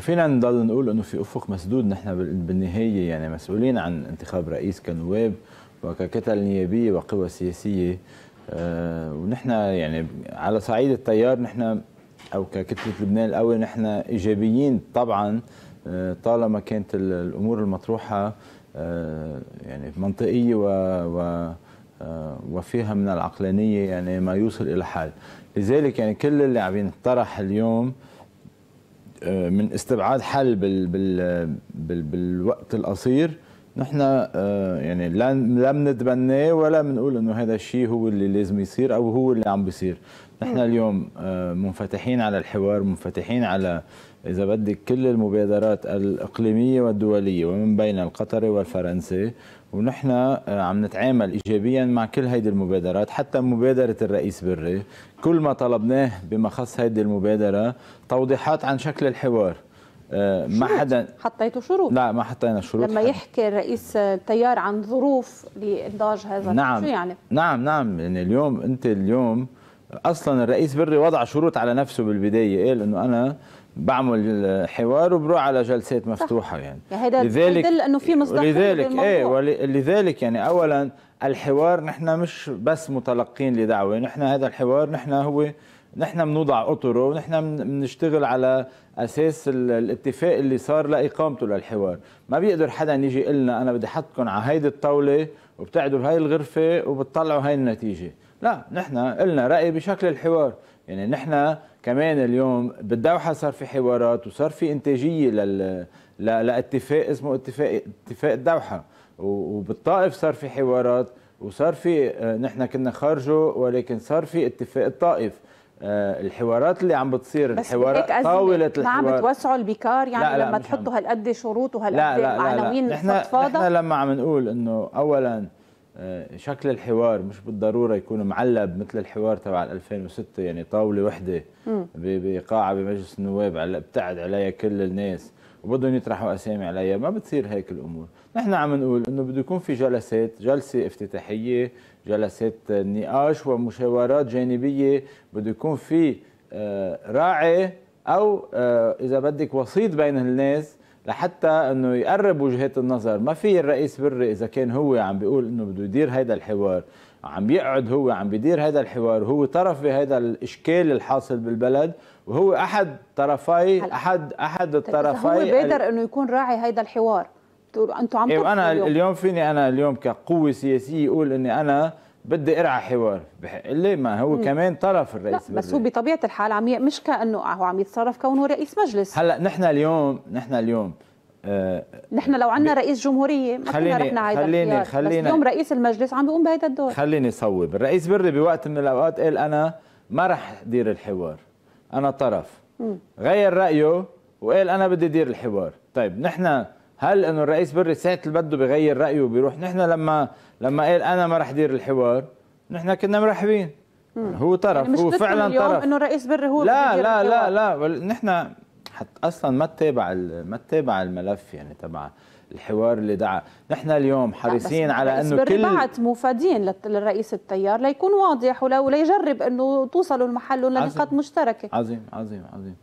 فينا نضل نقول انه في افق مسدود نحن بالنهايه يعني مسؤولين عن انتخاب رئيس كنواب وككتل نيابيه وقوى سياسيه آه، ونحن يعني على صعيد التيار نحن او ككتله لبنان القوي نحن ايجابيين طبعا آه، طالما كانت الامور المطروحه آه، يعني منطقيه و, و وفيها من العقلانيه يعني ما يوصل الى حل لذلك يعني كل اللي عم ينطرح اليوم آه، من استبعاد حل بال بال بال بالوقت القصير نحن آه، يعني لا لا بنتبناه ولا بنقول انه هذا الشيء هو اللي لازم يصير او هو اللي عم بيصير نحن نعم. اليوم آه، منفتحين على الحوار منفتحين على إذا بدك كل المبادرات الإقليمية والدولية ومن بين القطري والفرنسي ونحن آه، عم نتعامل إيجابيا مع كل هيدي المبادرات حتى مبادرة الرئيس بري كل ما طلبناه بما خص هيدي المبادرة توضيحات عن شكل الحوار آه، ما حدا حطيتوا شروط لا ما حطينا شروط لما حد. يحكي الرئيس التيار عن ظروف لانضاج هذا نعم شو يعني نعم نعم يعني اليوم انت اليوم اصلا الرئيس بري وضع شروط على نفسه بالبدايه قال انه انا بعمل حوار وبروح على جلسات مفتوحه يعني, يعني لذلك انه في مصداقيه لذلك ايه ولذلك يعني اولا الحوار نحن مش بس متلقين لدعوه نحن هذا الحوار نحن هو نحن بنوضع اطره ونحن بنشتغل على اساس الاتفاق اللي صار لاقامته للحوار ما بيقدر حدا يجي لنا انا بدي احطكم على هيدي الطاوله وبتقعدوا بهي الغرفه وبتطلعوا هاي النتيجه لا نحن قلنا رأي بشكل الحوار يعني نحن كمان اليوم بالدوحة صار في حوارات وصار في إنتاجية لل... ل... لاتفاق اسمه اتفاق اتفاق الدوحة وبالطائف صار في حوارات وصار في آه، نحن كنا خارجه ولكن صار في اتفاق الطائف آه، الحوارات اللي عم بتصير الحوارات طاولة الحوار ما عم بتوسعوا البكار يعني لا لا لما تحطوا هالقد شروط وهالقد عناوين فضفاضة نحن لما عم نقول انه اولا آه، شكل الحوار مش بالضروره يكون معلب مثل الحوار تبع 2006 يعني طاوله وحده بقاعه بمجلس النواب ابتعد عليها كل الناس وبدهم يطرحوا اسامي عليها ما بتصير هيك الامور نحن عم نقول انه بده يكون في جلسات جلسه افتتاحيه جلسات نقاش ومشاورات جانبيه بده يكون في آه، راعي او آه، اذا بدك وسيط بين الناس لحتى انه يقرب وجهات النظر ما في الرئيس بري اذا كان هو عم بيقول انه بده يدير هذا الحوار عم بيقعد هو عم بيدير هذا الحوار هو طرف بهذا الاشكال الحاصل بالبلد وهو احد طرفي احد احد طيب، الطرفي هو بيقدر انه يكون راعي هذا الحوار انتم عم إيه انا اليوم. اليوم فيني انا اليوم كقوه سياسيه اقول اني انا بدي ارعى حوار لي ما هو مم. كمان طرف الرئيس لا بس هو بطبيعه الحال عم مش كانه هو عم يتصرف كونه رئيس مجلس هلا نحن اليوم نحن اليوم آه نحن لو عندنا رئيس جمهوريه ما خليني رحنا هيدا خليني خليني بس اليوم رئيس المجلس عم بيقوم بهيدا الدور خليني صوب الرئيس بري بوقت من الاوقات قال انا ما رح دير الحوار انا طرف مم. غير رايه وقال انا بدي دير الحوار طيب نحن هل انه الرئيس بري ساعه اللي بده بغير رايه وبيروح نحن لما لما قال انا ما راح دير الحوار نحن كنا مرحبين هو طرف يعني مش هو فعلا اليوم طرف انه الرئيس بري هو لا لا لا لا نحن حتى اصلا ما تتابع ما تتابع الملف يعني تبع الحوار اللي دعا نحن اليوم حريصين على انه كل بعت مفادين للرئيس التيار ليكون واضح ولا ليجرب انه توصلوا لمحل لنقاط مشتركه عظيم عظيم عظيم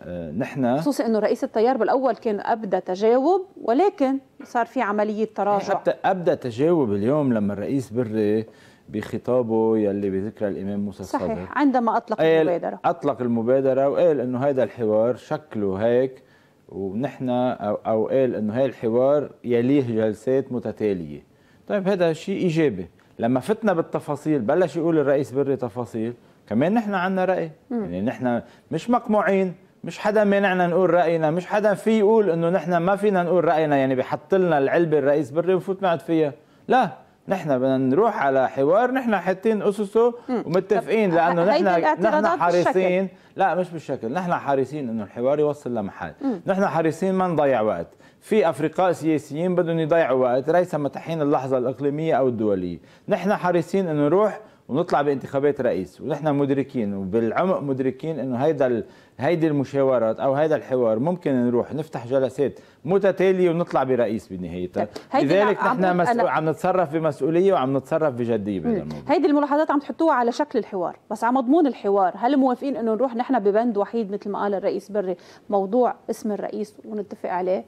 آه، نحن خصوصا انه رئيس التيار بالاول كان ابدى تجاوب ولكن صار في عمليه تراجع حتى إيه، ابدى تجاوب اليوم لما الرئيس بري بخطابه يلي بذكرى الامام موسى صحيح الصدر عندما اطلق المبادره اطلق المبادره وقال انه هذا الحوار شكله هيك ونحن او, أو قال انه هاي الحوار يليه جلسات متتاليه طيب هذا شيء ايجابي لما فتنا بالتفاصيل بلش يقول الرئيس بري تفاصيل كمان نحن عندنا راي يعني نحن مش مقموعين مش حدا مانعنا نقول راينا مش حدا في يقول انه نحن ما فينا نقول راينا يعني بحط لنا العلبه الرئيس بري ونفوت نقعد فيها لا نحن بدنا نروح على حوار نحن حاطين اسسه ومتفقين لانه نحن نحن حريصين لا مش بالشكل نحن حريصين انه الحوار يوصل لمحل نحن حريصين ما نضيع وقت في افرقاء سياسيين بدهم يضيعوا وقت ليس متاحين اللحظه الاقليميه او الدوليه نحن حريصين انه نروح ونطلع بانتخابات رئيس ونحن مدركين وبالعمق مدركين انه هيدا هيدي المشاورات او هيدا الحوار ممكن نروح نفتح جلسات متتاليه ونطلع برئيس بنهايتها طيب، لذلك نحن مسؤول أنا... عم نتصرف بمسؤوليه وعم نتصرف بجديه بهذا الموضوع هيدي الملاحظات عم تحطوها على شكل الحوار بس على مضمون الحوار هل موافقين انه نروح نحن ببند وحيد مثل ما قال الرئيس بري موضوع اسم الرئيس ونتفق عليه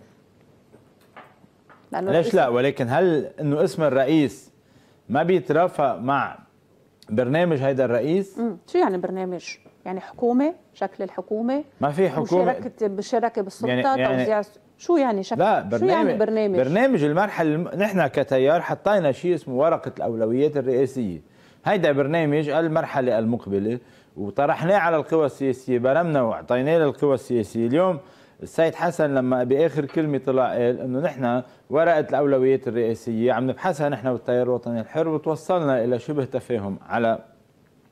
لأنه ليش لا ولكن هل انه اسم الرئيس ما بيترافق مع برنامج هيدا الرئيس مم. شو يعني برنامج يعني حكومه شكل الحكومه ما في حكومه مشاركه بالشركه بالسلطه يعني, يعني توزيع شو يعني شكل لا برنامج شو يعني برنامج برنامج المرحله الم... نحن كتيار حطينا شيء اسمه ورقه الاولويات الرئاسيه هيدا برنامج المرحله المقبله وطرحناه على القوى السياسيه برمنا واعطيناه للقوى السياسيه اليوم السيد حسن لما باخر كلمه طلع قال انه نحن ورقه الاولويات الرئاسيه عم نبحثها نحن بالتيار الوطني الحر وتوصلنا الى شبه تفاهم على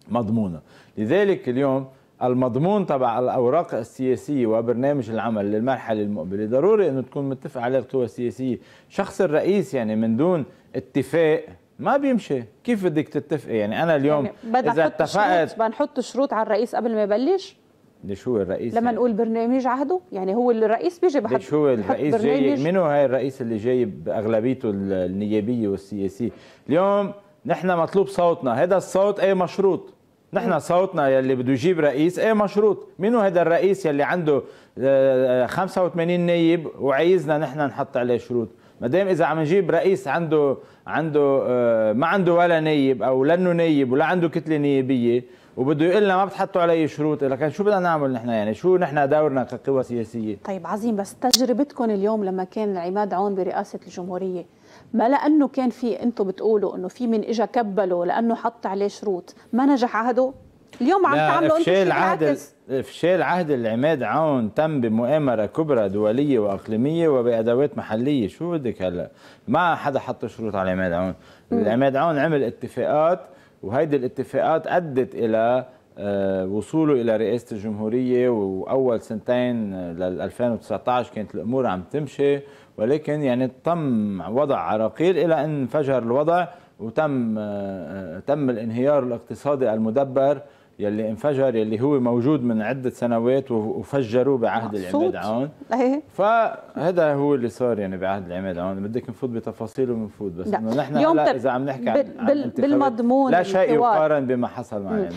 مضمونه لذلك اليوم المضمون تبع الاوراق السياسيه وبرنامج العمل للمرحله المقبله ضروري انه تكون متفق عليه القوى السياسيه، شخص الرئيس يعني من دون اتفاق ما بيمشي، كيف بدك تتفقي؟ يعني انا اليوم يعني اذا اتفقت بدنا نحط شروط على الرئيس قبل ما يبلش؟ ليش هو الرئيس لما يعني. نقول برنامج عهده يعني هو الرئيس بيجي بحط ليش هو الرئيس جاي منو هاي الرئيس اللي جاي باغلبيته النيابيه والسياسيه اليوم نحن مطلوب صوتنا هذا الصوت اي مشروط نحن صوتنا يلي بده يجيب رئيس اي مشروط منو هذا الرئيس يلي عنده 85 آه، نايب وعايزنا نحن نحط عليه شروط ما دام اذا عم نجيب رئيس عنده عنده آه، ما عنده ولا نايب او لانه نايب ولا عنده كتله نيابيه وبده يقول لنا ما بتحطوا علي شروط لكن شو بدنا نعمل نحن يعني شو نحن دورنا كقوى سياسيه طيب عظيم بس تجربتكم اليوم لما كان عماد عون برئاسه الجمهوريه ما لانه كان في انتم بتقولوا انه في من اجى كبله لانه حط عليه شروط ما نجح عهده اليوم عم تعملوا انتم شيء عهد افشال عهد العماد عون تم بمؤامره كبرى دوليه واقليميه وبادوات محليه شو بدك هلا ما حدا حط شروط على عماد عون العماد عون عمل اتفاقات وهيدي الاتفاقات أدت إلى آه، وصوله إلى رئاسة الجمهورية وأول سنتين لل 2019 كانت الأمور عم تمشي ولكن يعني تم وضع عراقيل إلى أن انفجر الوضع وتم آه، آه، تم الانهيار الاقتصادي المدبر يلي انفجر يلي هو موجود من عدة سنوات وفجروا بعهد العماد عون فهذا هو اللي صار يعني بعهد العماد عون بدك نفوت بتفاصيله بنفوت بس نحن هلا اذا عم نحكي عن, عن بالمضمون لا شيء يقارن بما حصل مع العماد